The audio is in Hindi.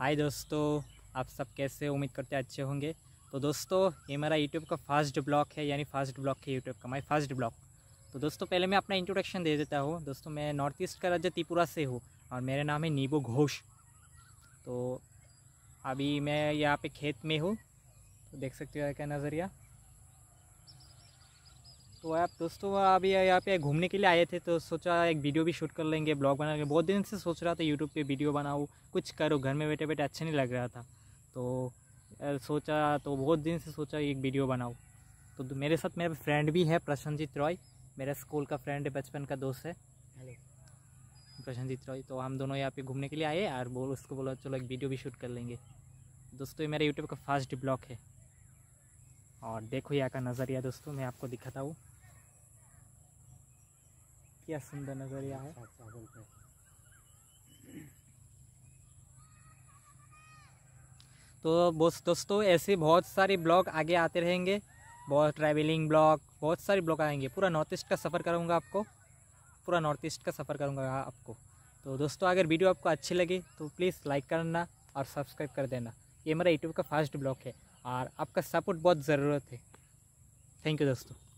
हाय दोस्तों आप सब कैसे उम्मीद करते हैं अच्छे होंगे तो दोस्तों ये मेरा यूट्यूब का फर्स्ट ब्लॉग है यानी फर्स्ट ब्लॉग है यूट्यूब का माई फर्स्ट ब्लॉग तो दोस्तों पहले मैं अपना इंट्रोडक्शन दे देता हूँ दोस्तों मैं नॉर्थ ईस्ट का राज्य त्रिपुरा से हूँ और मेरा नाम है नीबू घोष तो अभी मैं यहाँ पे खेत में हूँ तो देख सकते हो क्या नज़रिया तो आप दोस्तों अभी यहाँ पे घूमने के लिए आए थे तो सोचा एक वीडियो भी शूट कर लेंगे ब्लॉग बना के बहुत दिन से सोच रहा था यूट्यूब पे वीडियो बनाऊँ कुछ करो घर में बैठे बैठे अच्छा नहीं लग रहा था तो सोचा तो बहुत दिन से सोचा एक वीडियो बनाऊँ तो मेरे साथ मेरा फ्रेंड भी है प्रशनजीत रॉय मेरा स्कूल का फ्रेंड है बचपन का दोस्त है प्रशनजीत रॉय तो हम दोनों यहाँ पे घूमने के लिए आए और बोल उसको बोला चलो एक वीडियो भी शूट कर लेंगे दोस्तों ये मेरा यूट्यूब का फर्स्ट ब्लॉग है और देखो यहाँ का नज़रिया दोस्तों मैं आपको दिखाता हूँ क्या सुंदर नजरिया है अच्छा, अच्छा, तो दोस्तों ऐसे बहुत सारे ब्लॉग आगे आते रहेंगे बहुत ट्रैवलिंग ब्लॉग बहुत सारे ब्लॉग आएंगे पूरा नॉर्थ ईस्ट का सफ़र करूंगा आपको पूरा नॉर्थ ईस्ट का सफ़र करूंगा आपको तो दोस्तों अगर वीडियो आपको अच्छी लगी तो प्लीज़ लाइक करना और सब्सक्राइब कर देना ये मेरा यूट्यूब का फर्स्ट ब्लॉग है और आपका सपोर्ट बहुत ज़रूरत है थैंक यू दोस्तों